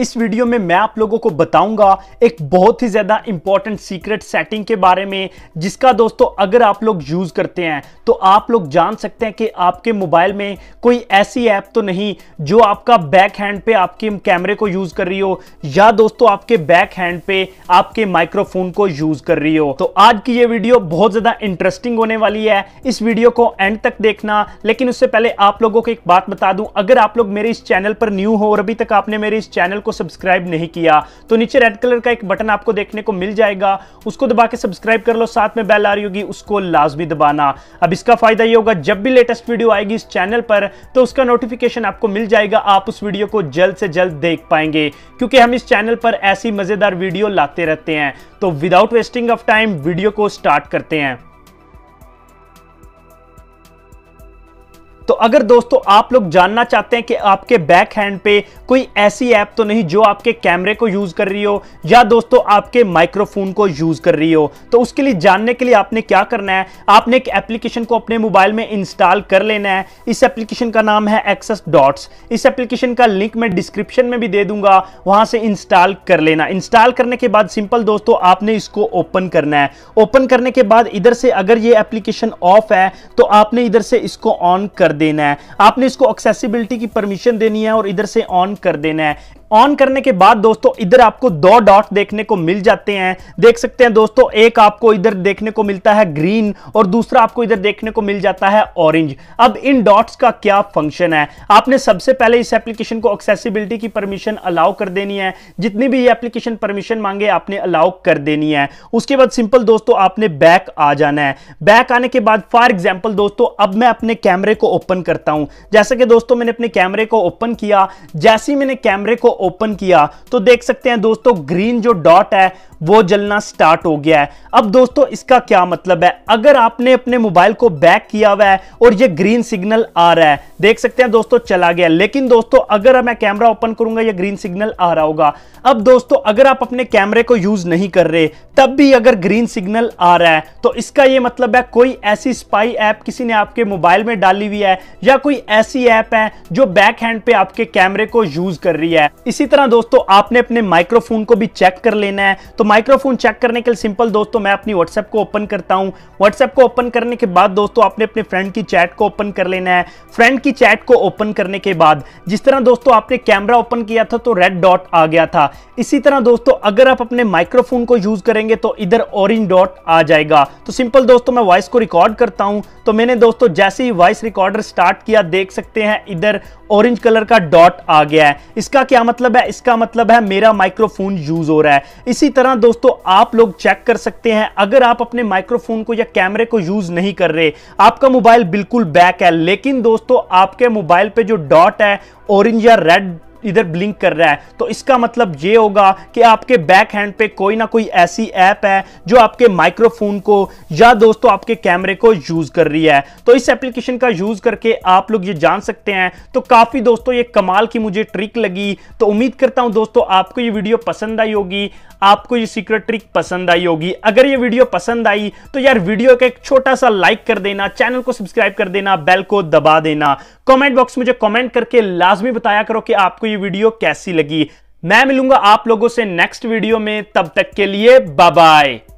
इस वीडियो में मैं आप लोगों को बताऊंगा एक बहुत ही ज़्यादा इंपॉर्टेंट सीक्रेट सेटिंग के बारे में जिसका दोस्तों अगर आप लोग यूज़ करते हैं तो आप लोग जान सकते हैं कि आपके मोबाइल में कोई ऐसी ऐप तो नहीं जो आपका बैक हैंड पे आपके कैमरे को यूज़ कर रही हो या दोस्तों आपके बैक हैंड पे आपके माइक्रोफोन को यूज़ कर रही हो तो आज की ये वीडियो बहुत ज़्यादा इंटरेस्टिंग होने वाली है इस वीडियो को एंड तक देखना लेकिन उससे पहले आप लोगों को एक बात बता दूं अगर आप लोग मेरे इस चैनल पर न्यू हो और अभी तक आपने मेरे इस चैनल को सब्सक्राइब नहीं किया तो नीचे रेड कलर का एक बटन आपको देखने को मिल जाएगा उसको दबा के सब्सक्राइब कर लो साथ में बेल आ रही होगी उसको लाजमी दबाना अब इसका फायदा ये होगा जब भी लेटेस्ट वीडियो आएगी इस चैनल पर तो उसका नोटिफिकेशन आपको मिल जाएगा आप उस वीडियो को जल्द से जल्द देख पाएंगे क्योंकि हम इस चैनल पर ऐसी मजेदार वीडियो लाते रहते हैं तो without wasting of time video को स्टार्ट करते हैं तो अगर दोस्तों आप लोग जानना चाहते हैं कि आपके बैक हैंड पे कोई ऐसी ऐप तो नहीं जो आपके कैमरे को यूज कर रही हो या दोस्तों आपके माइक्रोफोन को यूज कर रही हो तो उसके लिए जानने के लिए आपने क्या करना है आपने एक एप्लीकेशन को अपने मोबाइल में इंस्टॉल कर लेना है इस एप्लीकेशन का नाम है एक्सेस डॉट्स इस एप्लीकेशन का लिंक मैं डिस्क्रिप्शन में भी दे दूंगा वहां से इंस्टॉल कर लेना इंस्टॉल करने के बाद सिंपल दोस्तों आपने इसको ओपन करना है ओपन करने के बाद इधर से अगर ये एप्लीकेशन ऑफ है तो आपने इधर से इसको ऑन कर देना है आपने इसको एक्सेसिबिलिटी की परमिशन देनी है और इधर से ऑन कर देना है ऑन करने के बाद दोस्तों इधर आपको दो डॉट देखने को मिल जाते हैं देख सकते हैं दोस्तों एक आपको इधर देखने को मिलता है ग्रीन और दूसरा आपको इधर देखने को मिल जाता है ऑरेंज अब इन डॉट्स का क्या फंक्शन है आपने सबसे पहले इस एप्लीकेशन को एक्सेसिबिलिटी की परमिशन अलाउ कर देनी है जितनी भी ये एप्लीकेशन परमिशन मांगे आपने अलाउ कर देनी है उसके बाद सिंपल दोस्तों आपने बैक आ जाना है बैक आने के बाद फॉर एग्जाम्पल दोस्तों अब मैं अपने कैमरे को ओपन करता हूं जैसे कि दोस्तों मैंने अपने कैमरे को ओपन किया जैसे ही मैंने कैमरे को ओपन किया तो देख सकते हैं दोस्तों ग्रीन जो डॉट है वो जलना स्टार्ट हो गया है अब दोस्तों इसका क्या मतलब है अगर आपने अपने मोबाइल को बैक किया हुआ है और ये ग्रीन सिग्नल आ रहा है देख सकते हैं दोस्तों चला गया लेकिन दोस्तों अगर मैं कैमरा ओपन करूंगा ये ग्रीन सिग्नल आ रहा होगा अब दोस्तों अगर आप अपने कैमरे को यूज नहीं कर रहे तब भी अगर ग्रीन सिग्नल आ रहा है तो इसका ये मतलब है कोई ऐसी स्पाई ऐप किसी ने आपके मोबाइल में डाली हुई है या कोई ऐसी ऐप है जो बैक हैंड पे आपके कैमरे को यूज कर रही है इसी तरह दोस्तों आपने अपने माइक्रोफोन को भी चेक कर लेना है तो माइक्रोफोन चेक करने के लिए सिंपल दोस्तों मैं अपनी व्हाट्सएप को ओपन करता हूँ व्हाट्सएप को ओपन करने के बाद दोस्तों आपने अपने फ्रेंड की चैट को ओपन कर लेना है फ्रेंड की चैट को ओपन करने के बाद जिस तरह दोस्तों आपने कैमरा ओपन किया था तो रेड डॉट आ गया था इसी तरह दोस्तों अगर आप अपने माइक्रोफोन को यूज करेंगे तो इधर ऑरेंज डॉट आ जाएगा तो सिंपल दोस्तों मैं वॉइस को रिकॉर्ड करता हूँ तो मैंने दोस्तों जैसे ही वॉइस रिकॉर्डर स्टार्ट किया देख सकते हैं इधर ऑरेंज कलर का डॉट आ गया है इसका क्या मतलब है इसका मतलब है मेरा माइक्रोफोन यूज हो रहा है इसी तरह तरह हाँ, दोस्तों आप लोग चेक कर सकते हैं अगर आप अपने माइक्रोफोन को या कैमरे को यूज नहीं कर रहे आपका मोबाइल बिल्कुल बैक है लेकिन दोस्तों आपके मोबाइल पे जो डॉट है ऑरेंज या रेड इधर ब्लिंक कर रहा है तो इसका मतलब ये होगा कि आपके बैक हैंड पे कोई ना कोई ऐसी ऐप है जो आपके माइक्रोफोन को या दोस्तों आपके कैमरे को यूज कर रही है तो इस एप्लीकेशन का यूज करके आप लोग ये जान सकते हैं तो काफी दोस्तों ये कमाल की मुझे ट्रिक लगी तो उम्मीद करता हूं दोस्तों आपको ये वीडियो पसंद आई होगी आपको ये सीक्रेट ट्रिक पसंद आई होगी अगर ये वीडियो पसंद आई तो यार वीडियो का एक छोटा सा लाइक कर देना चैनल को सब्सक्राइब कर देना बेल को दबा देना कमेंट बॉक्स में मुझे कमेंट करके लाजमी बताया करो कि आपको ये वीडियो कैसी लगी मैं मिलूंगा आप लोगों से नेक्स्ट वीडियो में तब तक के लिए बाय